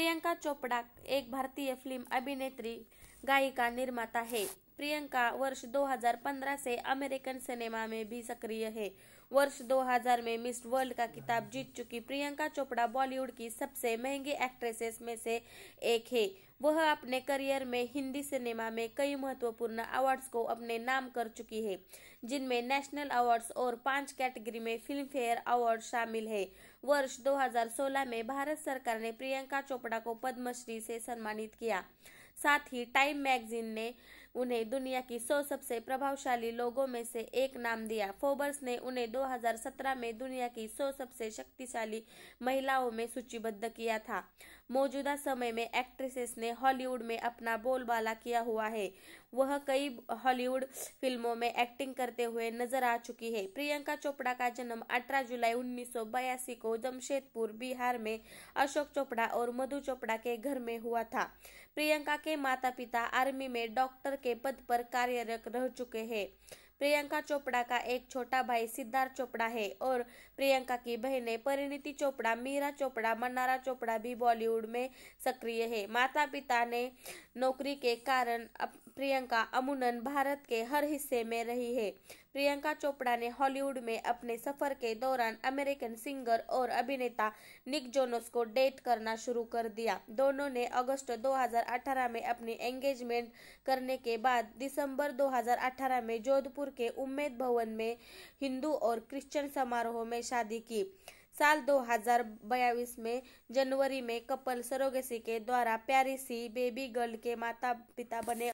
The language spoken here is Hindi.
प्रियंका चोपड़ा एक भारतीय फिल्म अभिनेत्री गायिका निर्माता है प्रियंका वर्ष 2015 से अमेरिकन सिनेमा में भी सक्रिय है वर्ष 2000 में मिस वर्ल्ड का किताब जीत चुकी प्रियंका चोपड़ा बॉलीवुड की सबसे महंगी एक्ट्रेसेस में से एक है वह अपने करियर में हिंदी सिनेमा में कई महत्वपूर्ण अवार्ड्स को अपने नाम कर चुकी है जिनमें नेशनल अवार्ड्स और पांच कैटेगरी में फिल्म फेयर अवार्ड शामिल है वर्ष 2016 में भारत सरकार ने प्रियंका चोपड़ा को पद्मश्री से सम्मानित किया साथ ही टाइम मैगजीन ने उन्हें दुनिया की सौ सबसे प्रभावशाली लोगों में से एक नाम दिया फोबर्स ने उन्हें 2017 में दुनिया की सौ सबसे शक्तिशाली महिलाओं में सूचीबद्ध किया था मौजूदा समय में एक्ट्रेसेस ने हॉलीवुड में अपना बोलबाला किया हुआ है वह कई हॉलीवुड फिल्मों में एक्टिंग करते हुए नजर आ चुकी है प्रियंका चोपड़ा का जन्म 18 जुलाई उन्नीस को जमशेदपुर बिहार में अशोक चोपड़ा और मधु चोपड़ा के घर में हुआ था प्रियंका के माता पिता आर्मी में डॉक्टर के पद पर कार्यरत रह चुके हैं प्रियंका चोपड़ा का एक छोटा भाई सिद्धार्थ चोपड़ा है और प्रियंका की बहनें परिणीति चोपड़ा मीरा चोपड़ा मन्नारा चोपड़ा भी बॉलीवुड में सक्रिय है माता पिता ने नौकरी के कारण अप प्रियंका अमूनन भारत के हर हिस्से में रही है प्रियंका चोपड़ा ने हॉलीवुड में अपने सफर के दौरान अमेरिकन सिंगर और अभिनेता निक जोनस को डेट करना शुरू कर दिया दोनों ने अगस्त 2018 में अपनी एंगेजमेंट करने के बाद दिसंबर 2018 में जोधपुर के उम्मेद भवन में हिंदू और क्रिश्चियन समारोह में शादी की साल 2022 में जनवरी में कपल सरोगेसी के द्वारा प्यारी सी बेबी गर्ल के माता पिता बने